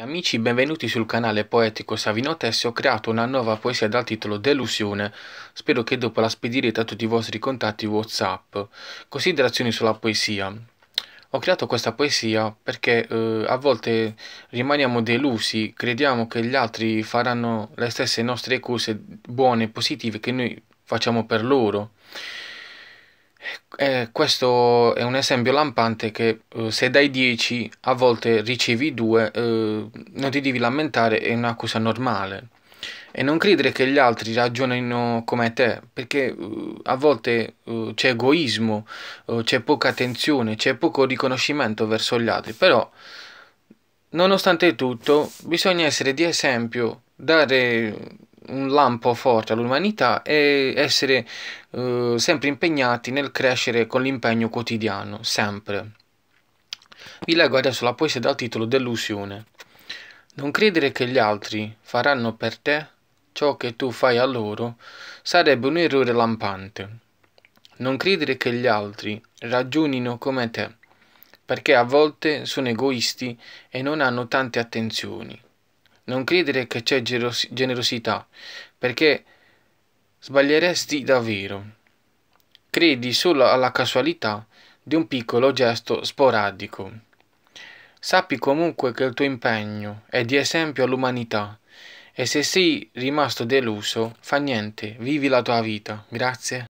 Amici, benvenuti sul canale Poetico Savino Tessi, ho creato una nuova poesia dal titolo Delusione, spero che dopo la spedirete a tutti i vostri contatti Whatsapp. Considerazioni sulla poesia. Ho creato questa poesia perché eh, a volte rimaniamo delusi, crediamo che gli altri faranno le stesse nostre cose buone e positive che noi facciamo per loro. Eh, questo è un esempio lampante che eh, se dai 10 a volte ricevi 2 eh, non ti devi lamentare, è un'accusa normale. E non credere che gli altri ragionino come te, perché eh, a volte eh, c'è egoismo, eh, c'è poca attenzione, c'è poco riconoscimento verso gli altri, però nonostante tutto bisogna essere di esempio, dare un lampo forte all'umanità e essere eh, sempre impegnati nel crescere con l'impegno quotidiano, sempre. Vi leggo adesso la poesia dal titolo Delusione. Non credere che gli altri faranno per te ciò che tu fai a loro sarebbe un errore lampante. Non credere che gli altri ragionino come te, perché a volte sono egoisti e non hanno tante attenzioni. Non credere che c'è generosità, perché sbaglieresti davvero. Credi solo alla casualità di un piccolo gesto sporadico. Sappi comunque che il tuo impegno è di esempio all'umanità e se sei rimasto deluso, fa niente, vivi la tua vita. Grazie.